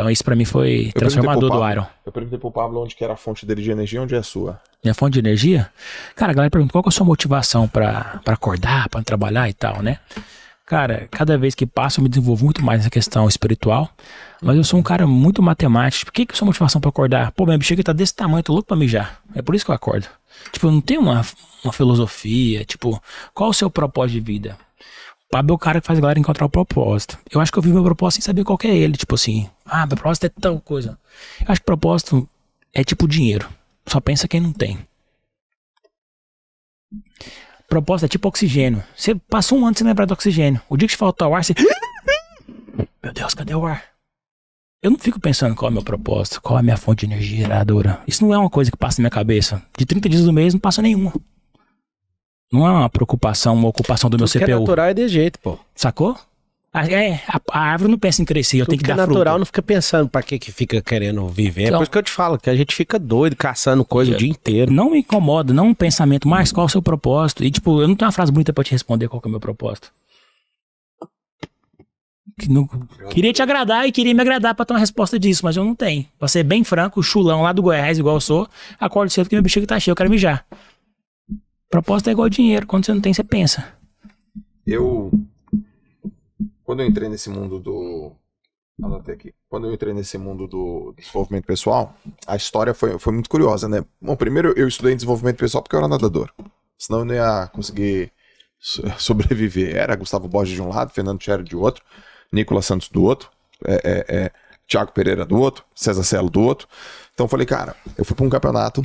Então isso para mim foi transformador do Iron. Eu perguntei pro Pablo onde que era a fonte dele de energia, onde é a sua? Minha fonte de energia? Cara, a galera pergunta qual é a sua motivação para acordar, para trabalhar e tal, né? Cara, cada vez que passa eu me desenvolvo muito mais na questão espiritual, mas eu sou um cara muito matemático. Por que que é a sua motivação para acordar? Pô, minha bexiga tá desse tamanho, tô louco pra mijar. É por isso que eu acordo. Tipo, eu não tenho uma, uma filosofia, tipo, qual o seu propósito de vida? Pablo é o cara que faz a galera encontrar o propósito. Eu acho que eu vivo meu propósito sem saber qual é ele, tipo assim. Ah, meu propósito é tal coisa. Eu acho que propósito é tipo dinheiro. Só pensa quem não tem. Propósito é tipo oxigênio. Você passou um ano sem lembrar do oxigênio. O dia que te faltar o ar, você. Meu Deus, cadê o ar? Eu não fico pensando qual é o meu propósito, qual é a minha fonte de energia geradora. Isso não é uma coisa que passa na minha cabeça. De 30 dias do mês, não passa nenhuma. Não é uma preocupação, uma ocupação do Tudo meu CPU. Que é natural é de jeito, pô. Sacou? A, ah, é, a, a, árvore não pensa em crescer, eu tenho que, que é dar é natural fruta. não fica pensando pra que que fica querendo viver. É então, é por isso que eu te falo, que a gente fica doido, caçando coisa o dia inteiro. Não me incomoda, não é um pensamento, mas qual é o seu propósito? E tipo, eu não tenho uma frase bonita pra te responder qual é o meu propósito. Que não, queria te agradar e queria me agradar pra ter uma resposta disso, mas eu não tenho. Pra ser bem franco, chulão lá do Goiás, igual eu sou, acordo cedo que meu bexiga tá cheio, eu quero mijar. Proposta é igual dinheiro, quando você não tem, você pensa. Eu. Quando eu entrei nesse mundo do. Anotei aqui. Quando eu entrei nesse mundo do desenvolvimento pessoal, a história foi, foi muito curiosa, né? Bom, primeiro eu estudei desenvolvimento pessoal porque eu era nadador. Senão eu não ia conseguir sobreviver. Era Gustavo Borges de um lado, Fernando Tchero de outro, Nicolas Santos do outro, é, é, é, Tiago Pereira do outro, César Celo do outro. Então eu falei, cara, eu fui para um campeonato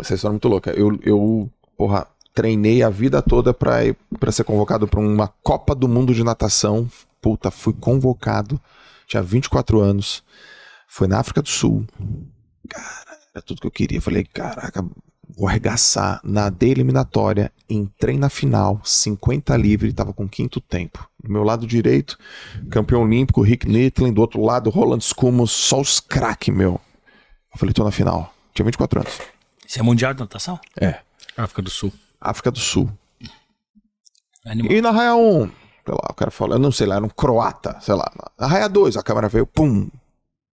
essa história é muito louca. Eu, eu porra, treinei a vida toda pra, ir, pra ser convocado pra uma Copa do Mundo de Natação. Puta, fui convocado. Tinha 24 anos. Foi na África do Sul. Cara, era tudo que eu queria. Falei, caraca, vou arregaçar. Nadei eliminatória, entrei na final, 50 livre, tava com quinto tempo. Do meu lado direito, campeão olímpico, Rick Nitlin. Do outro lado, Roland Scumos, só os craques, meu. Eu falei, tô na final. Tinha 24 anos. Isso é mundial de natação? É. África do Sul. África do Sul. Animal. E na raia 1, um, sei lá, o cara falou, eu não sei lá, era um croata, sei lá. Na raia 2, a câmera veio, pum,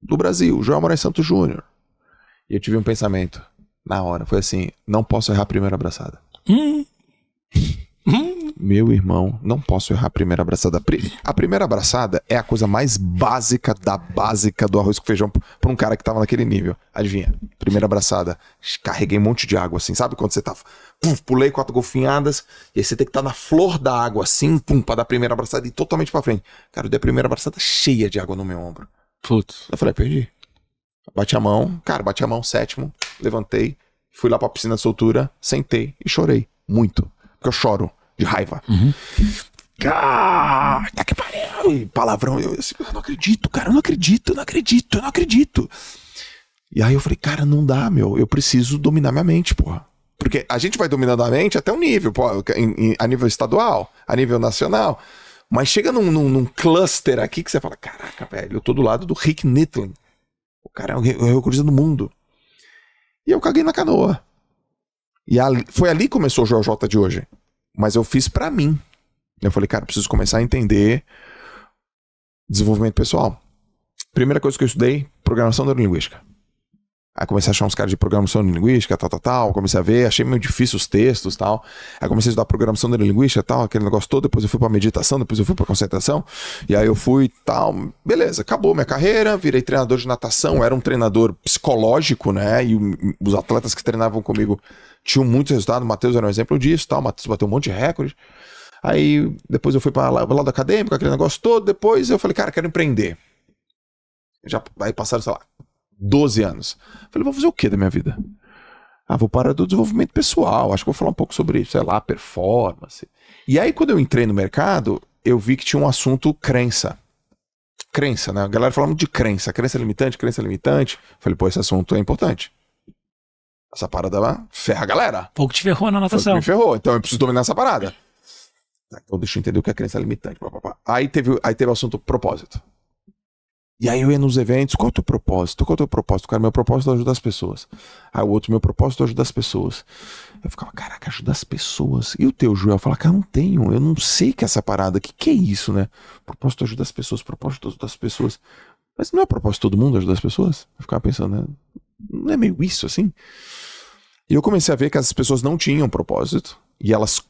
do Brasil, João Moraes Santos Júnior. E eu tive um pensamento na hora, foi assim, não posso errar a primeira abraçada. Hum. Meu irmão, não posso errar a primeira abraçada. A primeira abraçada é a coisa mais básica da básica do arroz com feijão pra um cara que tava naquele nível. Adivinha? Primeira abraçada. Carreguei um monte de água assim, sabe quando você tá. Pum, pulei quatro golfinhadas, e aí você tem que estar tá na flor da água assim, pum, pra dar a primeira abraçada e totalmente pra frente. Cara, eu dei a primeira abraçada cheia de água no meu ombro. Putz. Eu falei, ah, perdi. Bati a mão, cara, bati a mão, sétimo, levantei, fui lá pra piscina de soltura, sentei e chorei. Muito que eu choro de raiva. Uhum. Ah, que pariu! palavrão, eu, eu não acredito, cara, eu não acredito, eu não acredito, eu não acredito. E aí eu falei, cara, não dá, meu, eu preciso dominar minha mente, porra. Porque a gente vai dominando a mente até um nível, pô, em, em, a nível estadual, a nível nacional. Mas chega num, num, num, cluster aqui que você fala: caraca, velho, eu tô do lado do Rick Nitlin. O cara é o recordista do mundo. E eu caguei na canoa. E ali, foi ali que começou o JJ de hoje. Mas eu fiz para mim. Eu falei, cara, preciso começar a entender desenvolvimento pessoal. Primeira coisa que eu estudei, programação neurolinguística. Aí comecei a achar uns caras de programação neurolinguística, tal, tal, tal. Comecei a ver, achei meio difícil os textos, tal. Aí comecei a estudar programação neurolinguística, tal, aquele negócio todo. Depois eu fui pra meditação, depois eu fui pra concentração. E aí eu fui, tal. Beleza, acabou minha carreira, virei treinador de natação. Era um treinador psicológico, né? E os atletas que treinavam comigo tinham muito resultado. O Matheus era um exemplo disso, tal. O Matheus bateu um monte de recordes. Aí depois eu fui para lá, lado acadêmico, aquele negócio todo. Depois eu falei, cara, quero empreender. Já aí passaram, sei lá, 12 anos. Falei, vou fazer o que da minha vida? Ah, vou parar do desenvolvimento pessoal, acho que vou falar um pouco sobre, sei lá, performance. E aí, quando eu entrei no mercado, eu vi que tinha um assunto crença. Crença, né? A galera falando de crença, crença é limitante, crença é limitante. Falei, pô, esse assunto é importante. Essa parada lá ferra a galera. Pouco te ferrou na natação. Me ferrou, então eu preciso dominar essa parada. Então deixa eu entender o que é crença limitante. Aí, teve, aí teve o assunto propósito. E aí eu ia nos eventos, qual é o teu propósito? Qual é o teu propósito? Cara, meu propósito é ajudar as pessoas. Aí o outro, meu propósito é ajudar as pessoas. Eu ficava, caraca, ajudar as pessoas. E o teu, Joel? Eu falava, cara, não tenho, eu não sei que é essa parada, que que é isso, né? Propósito é ajudar as pessoas, propósito é ajudar as pessoas. Mas não é propósito todo mundo ajudar as pessoas? Eu ficava pensando, né? Não é meio isso, assim? E eu comecei a ver que as pessoas não tinham propósito, e elas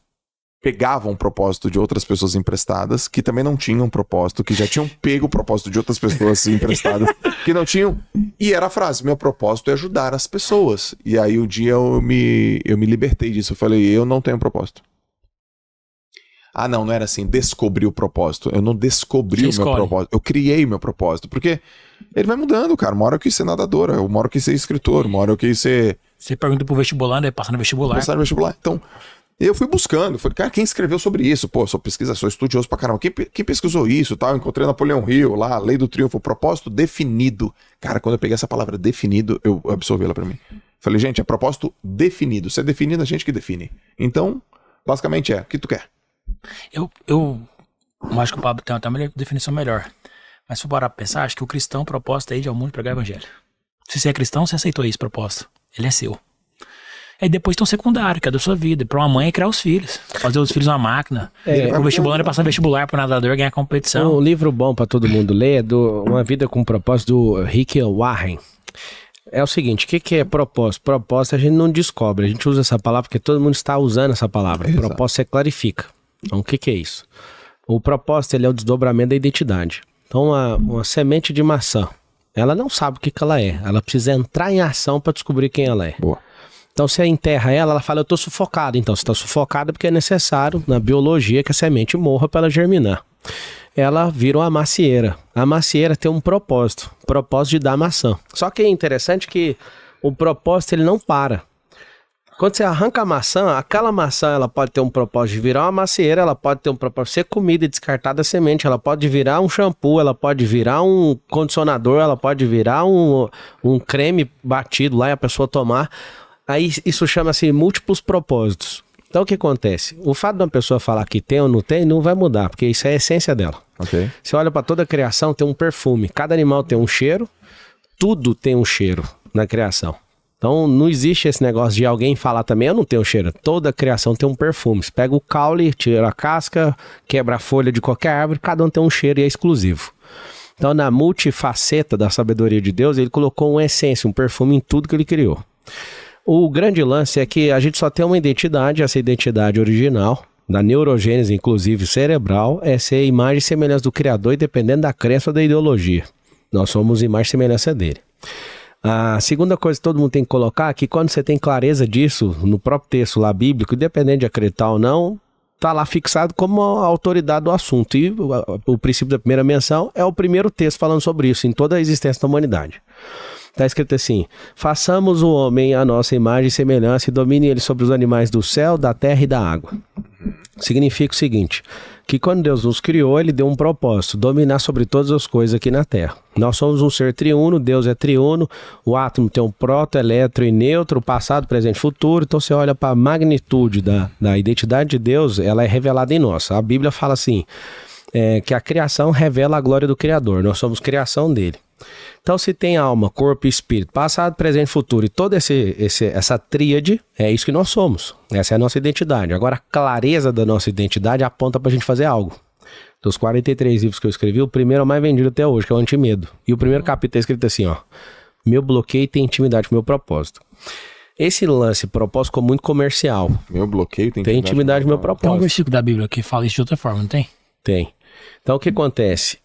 pegavam propósito de outras pessoas emprestadas, que também não tinham propósito, que já tinham pego o propósito de outras pessoas emprestadas, que não tinham. E era a frase: meu propósito é ajudar as pessoas. E aí um dia eu me, eu me libertei disso. Eu falei: eu não tenho propósito. Ah, não, não era assim. Descobri o propósito. Eu não descobri o meu propósito. Eu criei o meu propósito. Porque ele vai mudando, cara. Uma hora eu quis ser nadadora, uma hora eu quis ser escritor, uma hora eu quis ser. Você pergunta pro vestibular, né? Passar no vestibular. Passar no vestibular. Então, eu fui buscando, falei, cara, quem escreveu sobre isso? Pô, sou pesquisa, sou estudioso pra caramba. Quem, quem pesquisou isso tal? Eu encontrei Napoleão Hill lá, Lei do Triunfo, propósito definido. Cara, quando eu peguei essa palavra definido, eu absorvi ela pra mim. Falei, gente, é propósito definido. Se é definido, a é gente que define. Então, basicamente é, o que tu quer? Eu, eu acho que o Pablo tem até uma definição melhor. Mas se eu parar pra pensar, acho que o cristão proposta é ir ao mundo pregar o evangelho. Se você é cristão, você aceitou esse propósito. Ele é seu. Aí depois tem um secundário, que é da sua vida. Pra uma mãe é criar os filhos. Fazer os filhos uma máquina. É, o vestibular é passar vestibular pro nadador ganhar competição. Um livro bom para todo mundo ler é do Uma Vida com Propósito, do Rick Warren. É o seguinte, o que, que é propósito? Propósito a gente não descobre, a gente usa essa palavra porque todo mundo está usando essa palavra. Exato. Propósito é clarifica. Então, o que, que é isso? O propósito ele é o desdobramento da identidade. Então, uma, uma semente de maçã, ela não sabe o que, que ela é. Ela precisa entrar em ação para descobrir quem ela é. Boa. Então você enterra ela, ela fala, eu estou sufocado. Então você está sufocado porque é necessário na biologia que a semente morra para ela germinar. Ela vira uma macieira. A macieira tem um propósito, propósito de dar maçã. Só que é interessante que o propósito ele não para. Quando você arranca a maçã, aquela maçã ela pode ter um propósito de virar uma macieira, ela pode ter um propósito de ser comida e descartar da semente, ela pode virar um shampoo, ela pode virar um condicionador, ela pode virar um, um creme batido lá e a pessoa tomar. Aí isso chama-se múltiplos propósitos. Então o que acontece? O fato de uma pessoa falar que tem ou não tem não vai mudar, porque isso é a essência dela. Okay. Você olha para toda a criação, tem um perfume. Cada animal tem um cheiro, tudo tem um cheiro na criação. Então não existe esse negócio de alguém falar também, eu não tenho cheiro. Toda criação tem um perfume. Você pega o caule, tira a casca, quebra a folha de qualquer árvore, cada um tem um cheiro e é exclusivo. Então, na multifaceta da sabedoria de Deus, ele colocou uma essência, um perfume em tudo que ele criou. O grande lance é que a gente só tem uma identidade, essa identidade original, da neurogênese, inclusive cerebral, é ser imagem e semelhança do Criador e dependendo da crença ou da ideologia. Nós somos imagem e semelhança dele. A segunda coisa que todo mundo tem que colocar é que quando você tem clareza disso no próprio texto lá bíblico, independente de acreditar ou não, está lá fixado como a autoridade do assunto. E o, o princípio da primeira menção é o primeiro texto falando sobre isso em toda a existência da humanidade. Está escrito assim: façamos o homem à nossa imagem e semelhança e domine ele sobre os animais do céu, da terra e da água. Significa o seguinte: que quando Deus nos criou, ele deu um propósito, dominar sobre todas as coisas aqui na Terra. Nós somos um ser triuno, Deus é triuno, o átomo tem um próton, elétron e neutro, passado, presente e futuro. Então você olha para a magnitude da, da identidade de Deus, ela é revelada em nós. A Bíblia fala assim: é, que a criação revela a glória do Criador, nós somos criação dele. Então, se tem alma, corpo e espírito, passado, presente e futuro, e toda esse, esse, essa tríade, é isso que nós somos. Essa é a nossa identidade. Agora, a clareza da nossa identidade aponta para a gente fazer algo. Dos 43 livros que eu escrevi, o primeiro é o mais vendido até hoje, que é o Antimedo. E o primeiro capítulo é escrito assim, ó. Meu bloqueio tem intimidade com meu propósito. Esse lance propósito ficou muito comercial. Meu bloqueio tem, tem intimidade com meu propósito. Tem um versículo da Bíblia que fala isso de outra forma, não tem? Tem. Então, o que acontece?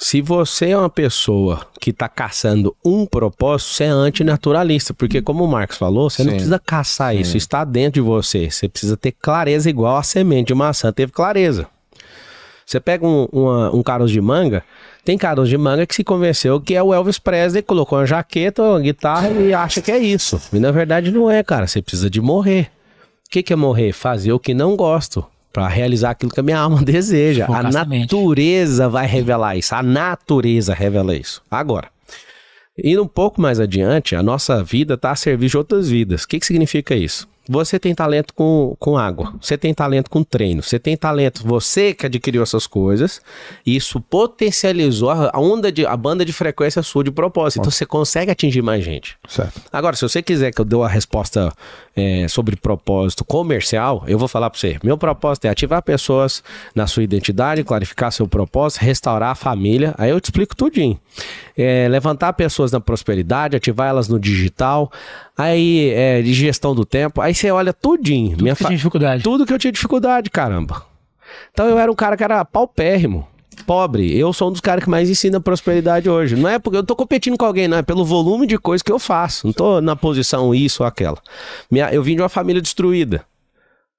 Se você é uma pessoa que está caçando um propósito, você é antinaturalista. Porque, como o Marcos falou, você Sim. não precisa caçar Sim. isso. Está dentro de você. Você precisa ter clareza, igual a semente de maçã teve clareza. Você pega um, uma, um caroço de manga, tem caroço de manga que se convenceu que é o Elvis Presley, colocou uma jaqueta, uma guitarra e acha que é isso. E na verdade não é, cara. Você precisa de morrer. O que, que é morrer? Fazer o que não gosto para realizar aquilo que a minha alma deseja. A natureza vai revelar isso. A natureza revela isso. Agora, indo um pouco mais adiante, a nossa vida está a serviço de outras vidas. O que, que significa isso? Você tem talento com, com água, você tem talento com treino, você tem talento, você que adquiriu essas coisas, isso potencializou a onda de a banda de frequência sua de propósito. Então você consegue atingir mais gente. Certo. Agora, se você quiser que eu dê uma resposta é, sobre propósito comercial, eu vou falar para você. Meu propósito é ativar pessoas na sua identidade, clarificar seu propósito, restaurar a família. Aí eu te explico tudinho é, levantar pessoas na prosperidade, ativar elas no digital, aí é, de gestão do tempo, aí você olha tudinho. Tudo minha que tinha dificuldade. Tudo que eu tinha dificuldade, caramba. Então eu era um cara que era paupérrimo pobre. Eu sou um dos caras que mais ensina prosperidade hoje. Não é porque eu tô competindo com alguém, não. É pelo volume de coisa que eu faço. Não tô na posição isso ou aquela. Minha, eu vim de uma família destruída.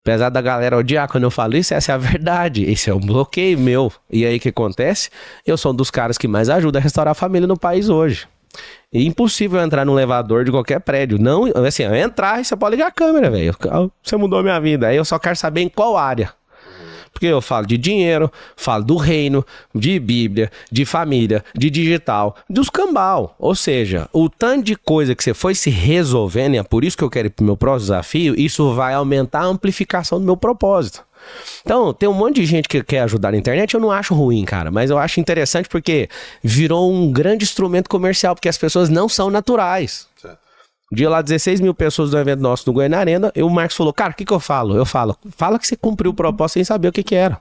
Apesar da galera odiar quando eu falo isso, essa é a verdade. Esse é um bloqueio meu. E aí o que acontece? Eu sou um dos caras que mais ajuda a restaurar a família no país hoje. É impossível entrar no elevador de qualquer prédio. Não, assim, entrar e você pode ligar a câmera, velho. Você mudou minha vida. Aí eu só quero saber em qual área. Porque eu falo de dinheiro, falo do reino, de Bíblia, de família, de digital, dos cambal. Ou seja, o tanto de coisa que você foi se resolvendo, e é por isso que eu quero ir pro meu próximo desafio, isso vai aumentar a amplificação do meu propósito. Então, tem um monte de gente que quer ajudar na internet, eu não acho ruim, cara, mas eu acho interessante porque virou um grande instrumento comercial, porque as pessoas não são naturais. Certo. Um dia lá, 16 mil pessoas do evento nosso no Goiânia Arena, e o Marcos falou, cara, o que, que eu falo? Eu falo, fala que você cumpriu o propósito sem saber o que, que era.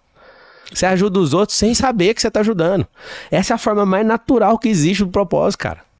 Você ajuda os outros sem saber que você está ajudando. Essa é a forma mais natural que existe do propósito, cara.